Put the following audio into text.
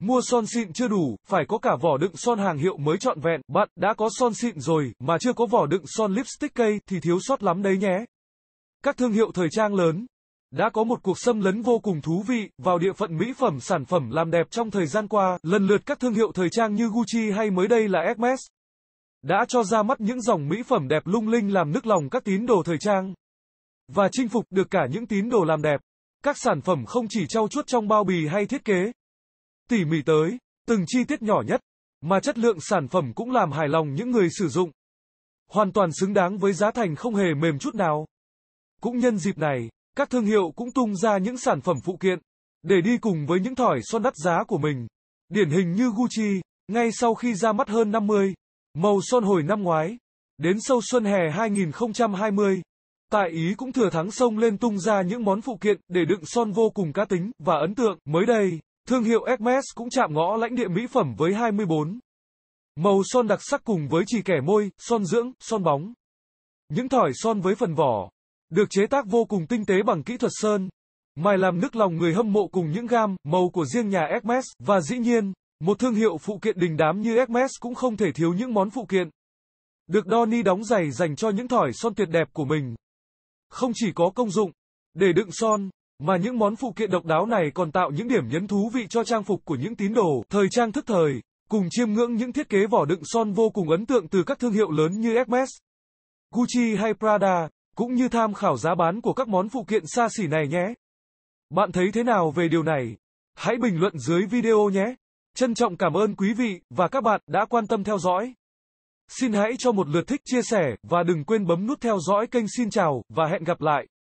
Mua son xịn chưa đủ, phải có cả vỏ đựng son hàng hiệu mới trọn vẹn. Bạn đã có son xịn rồi mà chưa có vỏ đựng son lipstick cây thì thiếu sót lắm đấy nhé. Các thương hiệu thời trang lớn đã có một cuộc xâm lấn vô cùng thú vị vào địa phận mỹ phẩm sản phẩm làm đẹp trong thời gian qua, lần lượt các thương hiệu thời trang như Gucci hay mới đây là Hermes đã cho ra mắt những dòng mỹ phẩm đẹp lung linh làm nức lòng các tín đồ thời trang và chinh phục được cả những tín đồ làm đẹp. Các sản phẩm không chỉ trau chuốt trong bao bì hay thiết kế tỉ mỉ tới, từng chi tiết nhỏ nhất, mà chất lượng sản phẩm cũng làm hài lòng những người sử dụng. Hoàn toàn xứng đáng với giá thành không hề mềm chút nào. Cũng nhân dịp này, các thương hiệu cũng tung ra những sản phẩm phụ kiện, để đi cùng với những thỏi son đắt giá của mình. Điển hình như Gucci, ngay sau khi ra mắt hơn 50, màu son hồi năm ngoái, đến sâu xuân hè 2020, tại Ý cũng thừa thắng sông lên tung ra những món phụ kiện để đựng son vô cùng cá tính và ấn tượng mới đây. Thương hiệu Hermes cũng chạm ngõ lãnh địa mỹ phẩm với 24 màu son đặc sắc cùng với chỉ kẻ môi, son dưỡng, son bóng. Những thỏi son với phần vỏ được chế tác vô cùng tinh tế bằng kỹ thuật sơn, mài làm nức lòng người hâm mộ cùng những gam, màu của riêng nhà Hermes và dĩ nhiên, một thương hiệu phụ kiện đình đám như Hermes cũng không thể thiếu những món phụ kiện. Được Donny đóng giày dành cho những thỏi son tuyệt đẹp của mình. Không chỉ có công dụng để đựng son mà những món phụ kiện độc đáo này còn tạo những điểm nhấn thú vị cho trang phục của những tín đồ, thời trang thức thời, cùng chiêm ngưỡng những thiết kế vỏ đựng son vô cùng ấn tượng từ các thương hiệu lớn như Hermes, Gucci hay Prada, cũng như tham khảo giá bán của các món phụ kiện xa xỉ này nhé. Bạn thấy thế nào về điều này? Hãy bình luận dưới video nhé. Trân trọng cảm ơn quý vị và các bạn đã quan tâm theo dõi. Xin hãy cho một lượt thích chia sẻ và đừng quên bấm nút theo dõi kênh Xin chào và hẹn gặp lại.